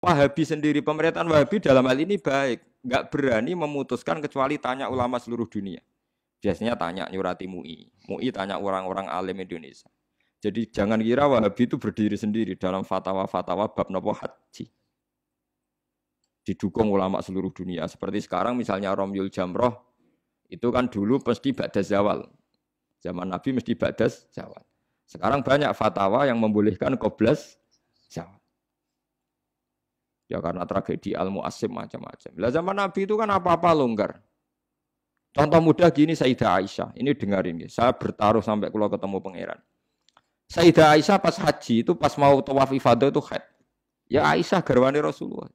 Wahabi sendiri, pemerintahan Wahabi dalam hal ini baik. Nggak berani memutuskan kecuali tanya ulama seluruh dunia. Biasanya tanya nyurati MUI. MUI tanya orang-orang alim Indonesia. Jadi jangan kira Wahabi itu berdiri sendiri dalam fatwa-fatwa bab nopo haji. Didukung ulama seluruh dunia. Seperti sekarang misalnya Romyul Jamroh, itu kan dulu pasti badas zawal. Zaman Nabi mesti badas zawal. Sekarang banyak fatwa yang membolehkan koblas zawal. Ya karena tragedi al muasim macam-macam. Lah zaman Nabi itu kan apa-apa longgar. Contoh mudah gini Sayyidah Aisyah. Ini dengarin ya. Saya bertaruh sampai kalau ketemu pangeran. Sayyidah Aisyah pas haji itu pas mau tawaf ifadah itu head. Ya Aisyah garwani Rasulullah.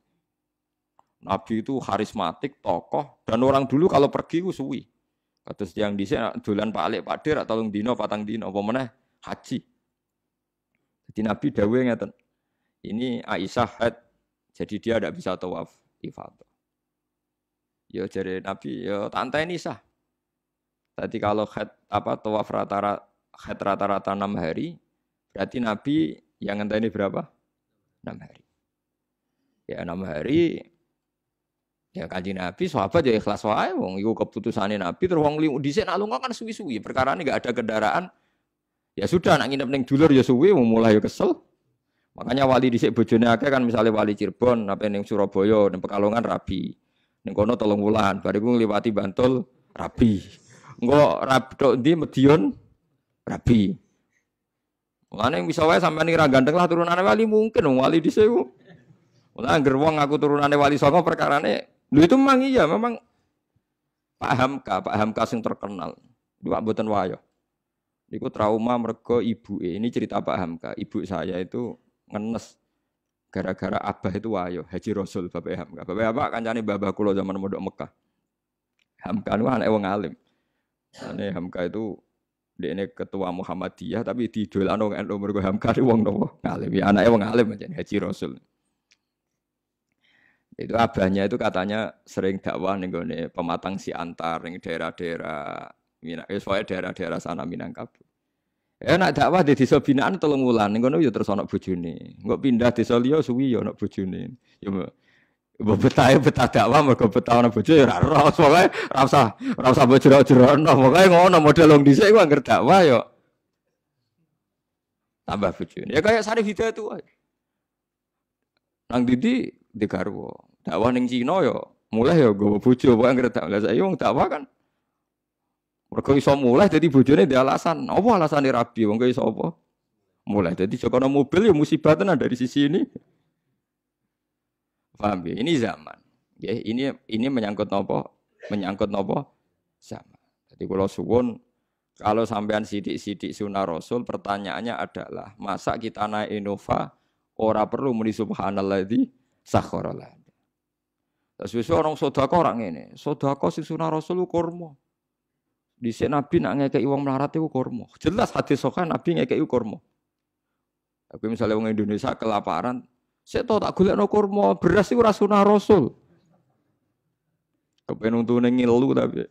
Nabi itu karismatik, tokoh dan orang dulu kalau pergi itu suwi. Kata yang di sini dolan Pak Alek Pak Dir atau dino Pak Tang dino apa mana? haji. Jadi Nabi Dawe ngerti. Ini Aisyah had jadi dia tidak bisa tawaf ifadah. yo ya, jadi Nabi, yo ya, tante ini sah. Tadi kalau khed, apa tawaf rata-rata rata-rata enam hari, berarti Nabi yang ini berapa? Enam hari. Ya enam hari. Ya kaji Nabi, sahabat jadi ya ikhlas wae wong iku keputusane Nabi terus wong sana lu nak lunga kan suwi-suwi, perkara ini gak ada kendaraan. Ya sudah nak nginep neng dulur ya suwi, mau mulai ya kesel. Makanya wali di bojone akeh kan misalnya wali Cirebon apa yang Surabaya, dan Pekalongan rabi. neng kono bulan, baru gue lewati Bantul rabi. Engko rapi dok di Medion rabi. yang bisa wae sampai nih ragandeng lah turunannya wali mungkin wali di sini. Mana gerwong aku turunannya wali songo perkarane lu itu memang iya memang Pak Hamka, Pak Hamka sing terkenal. dua Pak Boten Wayo. trauma mereka ibu Ini cerita Pak Hamka. Ibu saya itu ngenes gara-gara abah itu wayo Haji Rasul Bapak Hamka. Bapak Hamka jani babah kulo zaman modok Mekah. Hamka itu anak wong alim. Ane Hamka itu dia ini ketua Muhammadiyah tapi di dolan lo NU mergo Hamka wong nopo alim ya anaknya wong alim aja Haji Rasul. Itu abahnya itu katanya sering dakwah nih pematang si antar nih daerah-daerah Minang, ya, soalnya daerah-daerah sana Minangkabau. Ya nak dakwah di desa binaan tolong wulan nih kono yo ya terus anak bujuni, nggak pindah desa liyo suwi yo ya bujuni, bojone. yo ya, mbok betah betah dakwah kau betah ana bojo ya ora ora pokoke ora usah ora ngono model di dhisik ku anggere dakwah yo, tambah bujuni, Ya kaya sari Hidayat tuh. Nang Didi dikarwo, Dakwah neng cino yo, mulai yo gue bojo pokoke ngerti dakwah. saya yo dakwah kan mereka bisa mulai jadi bojone di alasan. Apa alasane rabi Mereka bisa apa? Mulai jadi joko mobil ya musibah tenang dari sisi ini. Paham ya? Ini zaman. Ya, ini ini menyangkut nopo? Menyangkut nopo? Zaman. Jadi kalau suwun kalau sampean sidik-sidik sunnah Rasul, pertanyaannya adalah masa kita naik Innova ora perlu muni subhanallah di sakhoralah. Terus orang sodako orang ini, sodako si sunnah Rasul kormo di sini Nabi nak ngekei uang melarat itu kormo. Jelas hadis sokan Nabi ngekei kormo. Tapi misalnya uang Indonesia kelaparan, saya tahu tak gulek no kormo beras itu rasunah rasul. Kepenung tuh ngilu tapi.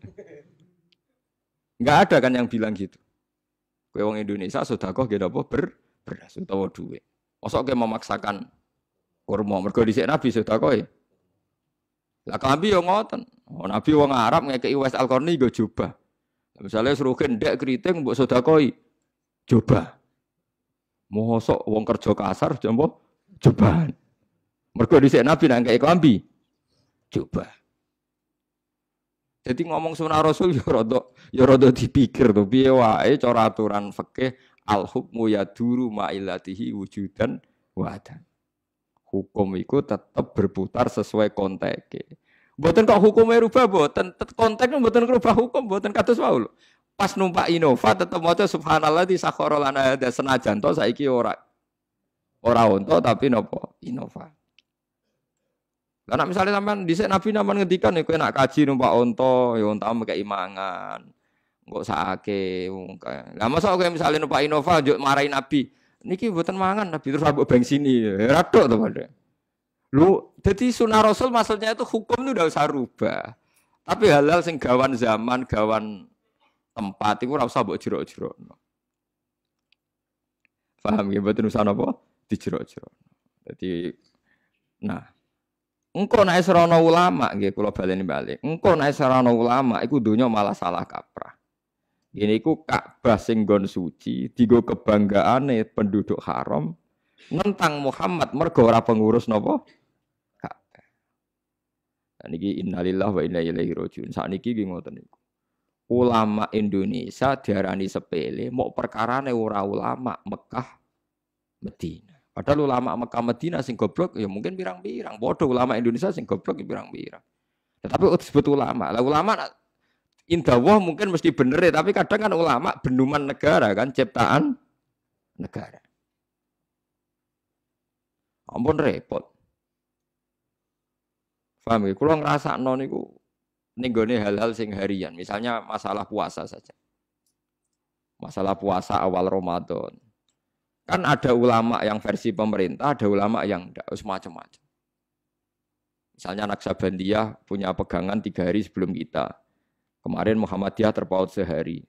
Enggak ada kan yang bilang gitu. Kue orang Indonesia sudah kok gak apa ber beras tahu duit. Masa kayak memaksakan mereka di sini Nabi sudah kok. Ya. Lah oh, Nabi yang ngoten. Nabi uang Arab ngekeki ke Al-Qarni gue jubah. Misalnya suruh dek keriting mbok sedekoi. Coba. Mosok wong kerja kasar jompo coba Mergo dhisik Nabi nang kaya klambi. Coba. Jadi ngomong sunnah Rasul ya rada ya rada dipikir tuh piye wae cara aturan fikih al hukmu yaduru ma'ilatihi wujudan wadah Hukum itu tetap berputar sesuai konteks. Buatan kok hukumnya rubah buatan Konteknya buatan rubah hukum mboten kados wau Pas numpak Innova tetep maca subhanallah di sakhara lana ada senajan to saiki ora ora onto tapi nopo Innova. Lah misalnya misale di dhisik Nabi naman ngendikan nih, kowe nak kaji numpak onto ya onta mek imangan. enggak sakit, mungkin. Lah masa kowe misalnya numpak Innova njuk marahi Nabi. Niki buatan mangan Nabi terus abu bensin iki. Radok to padha. Lu jadi sunnah Rasul maksudnya itu hukum itu udah usah rubah. Tapi halal sing gawan zaman, gawan tempat itu ora usah mbok jerok Faham Paham betul mboten usah napa dijerok-jerok. Jadi nah engkau naik serono ulama kalau balik ini balik. Engkau naik serono ulama itu dunia malah salah kaprah. Gini, ku Ka'bah sing gon suci, tigo kebanggaan penduduk haram nentang Muhammad mergora pengurus nopo Niki innalillah wa inna ilaihi rajiun. Sakniki nggih ngoten niku. Ulama Indonesia diarani sepele, mau perkarane ora ulama Mekah Medina. Padahal ulama Mekah Medina sing goblok ya mungkin birang-birang Bodoh ulama Indonesia sing goblok ya birang-birang Tetapi disebut ulama. Lah ulama wah mungkin mesti bener ya, tapi kadang kan ulama benuman negara kan ciptaan negara. Ampun repot. Paham ya? Kalau ngerasa non itu gone hal-hal sing harian, misalnya masalah puasa saja. Masalah puasa awal Ramadan. Kan ada ulama yang versi pemerintah, ada ulama yang enggak, macam-macam. Misalnya Naksabandiyah punya pegangan tiga hari sebelum kita. Kemarin Muhammadiyah terpaut sehari.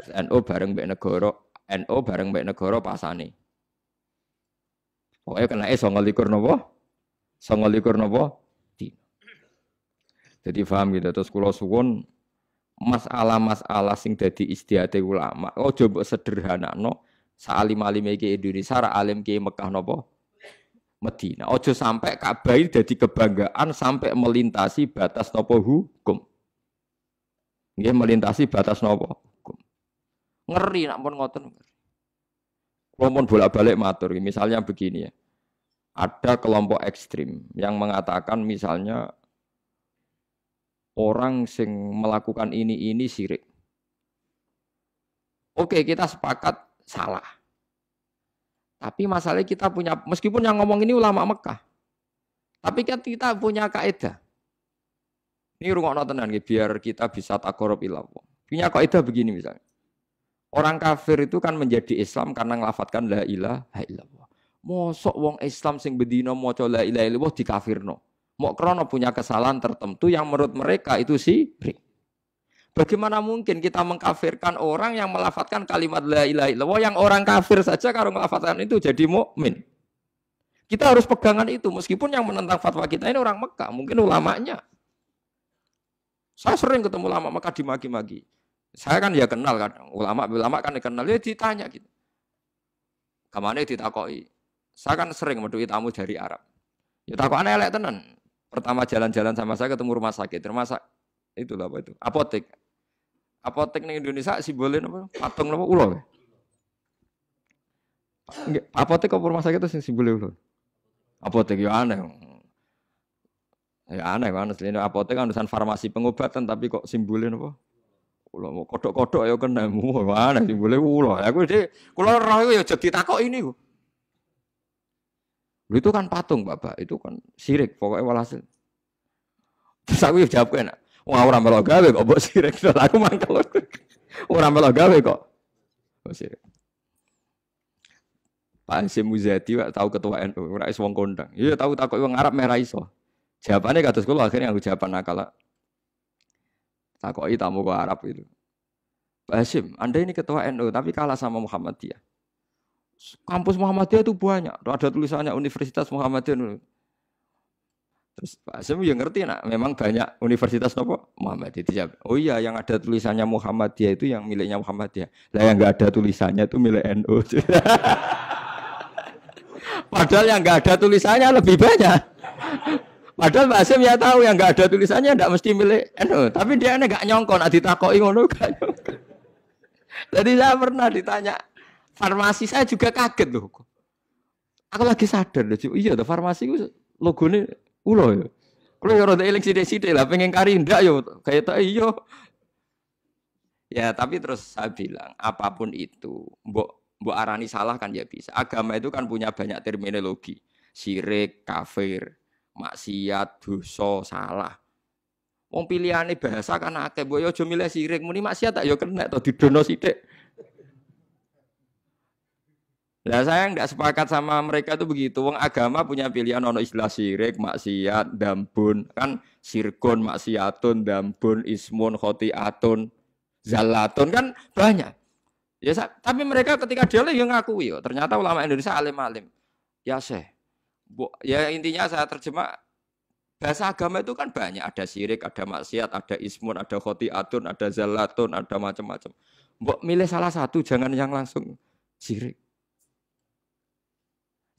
Terus NO bareng Mbak Negoro, NO bareng Mbak Negoro pasane. Pokoknya kena eh songo likur nopo, songo nopo, jadi paham gitu. Terus kula suwun masalah-masalah sing dadi istiate ulama. Oh coba sederhana no. Saalim alim iki Indonesia, ra alim ki Mekah nopo? Medina. Ojo sampai Ka'bah ini jadi kebanggaan sampai melintasi batas nopo hukum. Nggih melintasi batas nopo hukum. Ngeri nak pun ngoten. Kalau pun bolak-balik matur, misalnya begini ya. Ada kelompok ekstrim yang mengatakan misalnya orang sing melakukan ini ini syirik. Oke, kita sepakat salah. Tapi masalahnya kita punya meskipun yang ngomong ini ulama Mekah. Tapi kan kita punya kaidah. Ini rungokno notenan, biar kita bisa takorup ilah. Punya kaidah begini misalnya. Orang kafir itu kan menjadi Islam karena ngelafatkan la ilaha illallah. Mosok wong Islam sing bedino maca la ilaha illallah kafirno. Mok krono punya kesalahan tertentu yang menurut mereka itu sirik. Bagaimana mungkin kita mengkafirkan orang yang melafatkan kalimat la ilaha illallah yang orang kafir saja kalau melafatkan itu jadi mukmin. Kita harus pegangan itu meskipun yang menentang fatwa kita ini orang Mekah, mungkin ulamanya. Saya sering ketemu ulama Mekah magi magi. Saya kan ya kenal kan ulama ulama kan dikenal ya ditanya gitu. Kemana ditakoi? Saya kan sering metu tamu dari Arab. Ya takokane elek tenan pertama jalan-jalan sama saya ketemu rumah sakit, rumah sakit itu apa itu? Apotek. Apotek nih Indonesia simbolin apa? Patung apa ulo? apotek apa rumah sakit itu simbolin ulo? Apotek ya aneh. Ya aneh kan, selain apotek kan urusan farmasi pengobatan tapi kok simbolin apa? Ulo mau kodok-kodok ya kena mu aneh simbolin ulo. Aku deh, kalau orang itu ya jadi takok ini. Kok. Lu itu kan patung bapak, itu kan sirik pokoknya walhasil. Terus aku ya jawab kan, Wah orang melo gawe kok bos sirik. Terus aku mangkel. orang melo gawe kok. bos sirik. Pak Hasyim Muzadi tahu ketua NU, orang iswong kondang. Iya tahu takut orang Arab merah iso. Jawabannya kata sekolah akhirnya aku jawab anak kala. Takut itu tamu ke Arab itu. Pak Hasyim, Anda ini ketua NU tapi kalah sama Muhammadiyah. Kampus Muhammadiyah itu banyak. Ada tulisannya Universitas Muhammadiyah. Terus Pak Asim ya ngerti nak, memang banyak universitas nopo Muhammadiyah. oh iya yang ada tulisannya Muhammadiyah itu yang miliknya Muhammadiyah. Lah yang nggak ada tulisannya itu milik NU. Padahal yang nggak ada tulisannya lebih banyak. Padahal Pak Asim ya tahu yang nggak ada tulisannya nggak mesti milik NU. Tapi dia ini nyongkon, nah ditakoi ngono kan. nyongkon. Jadi saya pernah ditanya farmasi saya juga kaget loh. Aku lagi sadar loh, iya tuh farmasi itu ini ulo ya. Kalau yang roda eling sidik lah, pengen kari ndak yo, ya, kayak tak iyo. Ya tapi terus saya bilang, apapun itu, mbok mbok arani salah kan ya bisa. Agama itu kan punya banyak terminologi, syirik, kafir, maksiat, dosa, salah. Wong pilihane bahasa kan akeh, boyo yo ya aja milih sirik, muni maksiat tak yo ya kena to didono sithik lah saya nggak sepakat sama mereka tuh begitu. Wong agama punya pilihan ono istilah sirik, maksiat, dambun, kan sirkun, maksiatun, dambun, ismun, khotiatun, zalatun kan banyak. Ya tapi mereka ketika dia yang ngakui, yo, oh, ternyata ulama Indonesia alim-alim. Ya seh. Ya intinya saya terjemah bahasa agama itu kan banyak ada sirik, ada maksiat, ada ismun, ada khotiatun, ada zalatun, ada macam-macam. Mbok milih salah satu jangan yang langsung sirik.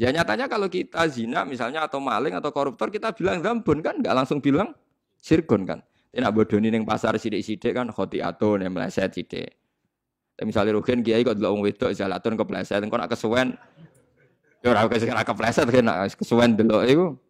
Ya nyatanya kalau kita zina misalnya atau maling atau koruptor kita bilang zambun kan nggak langsung bilang sirgon kan. Tidak bodoni neng pasar sidik-sidik kan khotiatun yang meleset sidik. Tapi misalnya rugen kiai kok delok wong wedok jalatun kepleset engko nak kesuwen ya ora kesuwen kepleset kena kesuwen delok iku